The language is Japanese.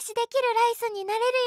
しできるライスになれる